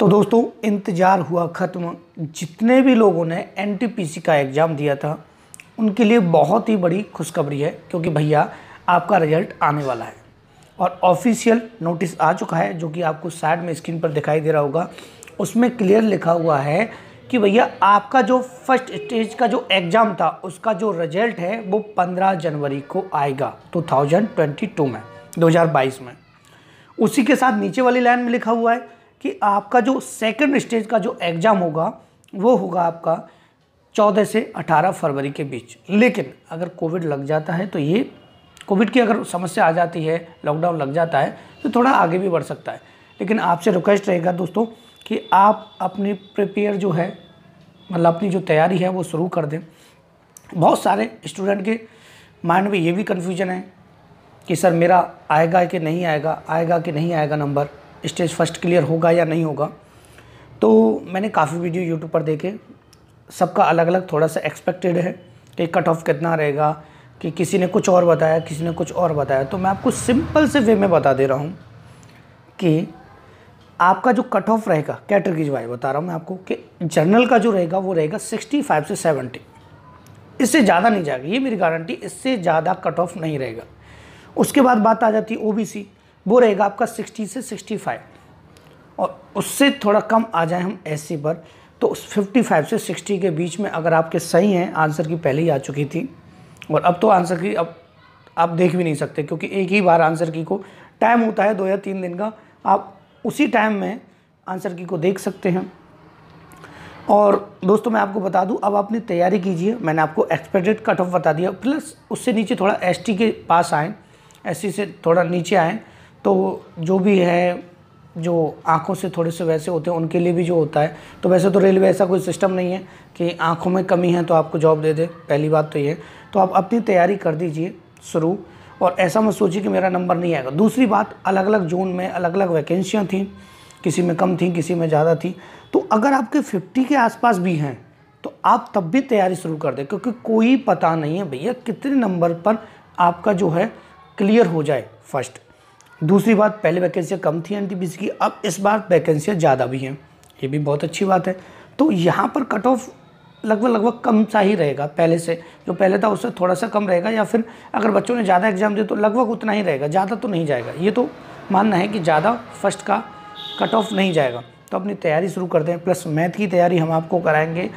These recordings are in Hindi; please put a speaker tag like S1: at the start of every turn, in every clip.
S1: तो दोस्तों इंतज़ार हुआ ख़त्म जितने भी लोगों ने एन का एग्ज़ाम दिया था उनके लिए बहुत ही बड़ी खुशखबरी है क्योंकि भैया आपका रिजल्ट आने वाला है और ऑफिशियल नोटिस आ चुका है जो कि आपको साइड में स्क्रीन पर दिखाई दे रहा होगा उसमें क्लियर लिखा हुआ है कि भैया आपका जो फर्स्ट स्टेज का जो एग्ज़ाम था उसका जो रिजल्ट है वो 15 जनवरी को आएगा 2022 में 2022 में उसी के साथ नीचे वाली लाइन में लिखा हुआ है कि आपका जो सेकंड स्टेज का जो एग्ज़ाम होगा वो होगा आपका चौदह से अठारह फरवरी के बीच लेकिन अगर कोविड लग जाता है तो ये कोविड की अगर समस्या आ जाती है लॉकडाउन लग जाता है तो थोड़ा आगे भी बढ़ सकता है लेकिन आपसे रिक्वेस्ट रहेगा दोस्तों कि आप अपने प्रिपेयर जो है मतलब अपनी जो तैयारी है वो शुरू कर दें बहुत सारे स्टूडेंट के माइंड में ये भी कन्फ्यूजन है कि सर मेरा आएगा कि नहीं आएगा आएगा कि नहीं आएगा नंबर स्टेज फर्स्ट क्लियर होगा या नहीं होगा तो मैंने काफ़ी वीडियो यूट्यूब पर देखे सबका अलग अलग थोड़ा सा एक्सपेक्टेड है कि कट ऑफ कितना रहेगा कि किसी ने कुछ और बताया किसी ने कुछ और बताया तो मैं आपको सिंपल से वे में बता दे रहा हूँ कि आपका जो कट ऑफ रहेगा कैटेगरीज वाइज बता रहा हूँ मैं आपको कि जनरल का जो रहेगा वो रहेगा सिक्सटी फाइव से सेवेंटी इससे ज़्यादा नहीं जाएगी ये मेरी गारंटी इससे ज़्यादा कट ऑफ नहीं रहेगा उसके बाद बात आ जाती है सी वो रहेगा आपका 60 से 65 और उससे थोड़ा कम आ जाए हम एस पर तो उस 55 से 60 के बीच में अगर आपके सही हैं आंसर की पहले ही आ चुकी थी और अब तो आंसर की अब आप देख भी नहीं सकते क्योंकि एक ही बार आंसर की को टाइम होता है दो या तीन दिन का आप उसी टाइम में आंसर की को देख सकते हैं और दोस्तों मैं आपको बता दूं अब आपने तैयारी कीजिए मैंने आपको एक्सपेक्टेड कट ऑफ बता दिया प्लस उससे नीचे थोड़ा एसटी के पास आएँ एस से थोड़ा नीचे आएँ तो जो भी है जो आँखों से थोड़े से वैसे होते हैं उनके लिए भी जो होता है तो वैसे तो रेलवे ऐसा कोई सिस्टम नहीं है कि आँखों में कमी है तो आपको जॉब दे दे पहली बात तो ये तो आप अपनी तैयारी कर दीजिए शुरू और ऐसा मत सोचिए कि मेरा नंबर नहीं आएगा दूसरी बात अलग अलग जोन में अलग अलग वैकेंसियाँ थी किसी में कम थी किसी में ज़्यादा थी तो अगर आपके फिफ्टी के आसपास भी हैं तो आप तब भी तैयारी शुरू कर दें क्योंकि कोई पता नहीं है भैया कितने नंबर पर आपका जो है क्लियर हो जाए फर्स्ट दूसरी बात पहले वैकेंसियाँ कम थी एन की अब इस बार वैकेंसियाँ ज़्यादा भी हैं ये भी बहुत अच्छी बात है तो यहाँ पर कट ऑफ लगभग लगभग कम सा ही रहेगा पहले से जो पहले था उससे थोड़ा सा कम रहेगा या फिर अगर बच्चों ने ज़्यादा एग्जाम दिए तो लगभग उतना ही रहेगा ज़्यादा तो नहीं जाएगा ये तो मानना है कि ज़्यादा फर्स्ट का कट ऑफ नहीं जाएगा तो अपनी तैयारी शुरू कर दें प्लस मैथ की तैयारी हम आपको कराएंगे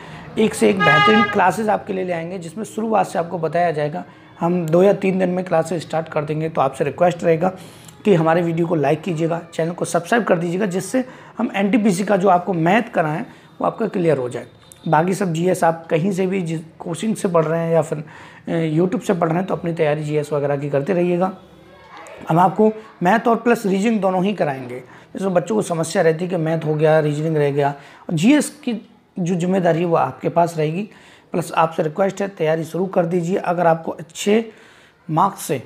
S1: एक से एक बेहतरीन क्लासेज आपके लिए ले आएंगे जिसमें शुरुआत से आपको बताया जाएगा हम दो या तीन दिन में क्लासेस स्टार्ट कर देंगे तो आपसे रिक्वेस्ट रहेगा कि हमारे वीडियो को लाइक कीजिएगा चैनल को सब्सक्राइब कर दीजिएगा जिससे हम एन का जो आपको मैथ कराएँ वो आपका क्लियर हो जाए बाकी सब जीएस आप कहीं से भी कोचिंग से पढ़ रहे हैं या फिर यूट्यूब से पढ़ रहे हैं तो अपनी तैयारी जीएस वगैरह की करते रहिएगा हम आपको मैथ और प्लस रीजनिंग दोनों ही कराएंगे जिसमें बच्चों को समस्या रहती है कि मैथ हो गया रीजनिंग रह गया और जी की जो जिम्मेदारी है वो आपके पास रहेगी प्लस आपसे रिक्वेस्ट है तैयारी शुरू कर दीजिए अगर आपको अच्छे मार्क्स से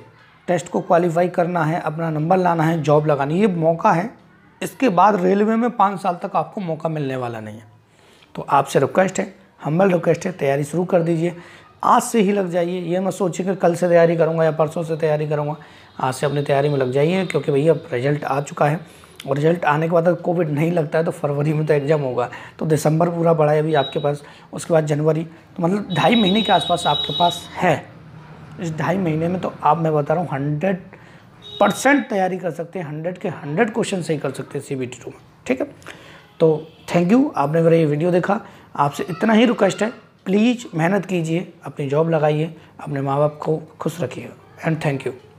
S1: टेस्ट को क्वालिफाई करना है अपना नंबर लाना है जॉब लगानी ये मौका है इसके बाद रेलवे में पाँच साल तक आपको मौका मिलने वाला नहीं है तो आपसे रिक्वेस्ट है हम्बल रिक्वेस्ट है तैयारी शुरू कर दीजिए आज से ही लग जाइए ये मत सोचिए कि कल से तैयारी करूँगा या परसों से तैयारी करूँगा आज से अपनी तैयारी में लग जाइए क्योंकि भैया अब रिजल्ट आ चुका है और रिजल्ट आने के बाद अगर कोविड नहीं लगता है तो फरवरी में तो एग्ज़ाम होगा तो दिसंबर पूरा पड़ा है अभी आपके पास उसके बाद जनवरी तो मतलब ढाई महीने के आसपास आपके पास है इस ढाई महीने में तो आप मैं बता रहा हूँ हंड्रेड परसेंट तैयारी कर सकते हैं हंड्रेड के हंड्रेड क्वेश्चन सही कर सकते हैं सी बी टू में ठीक है तो थैंक यू आपने मेरा ये वीडियो देखा आपसे इतना ही रिक्वेस्ट है प्लीज़ मेहनत कीजिए अपनी जॉब लगाइए अपने माँ बाप को खुश रखिएगा एंड थैंक यू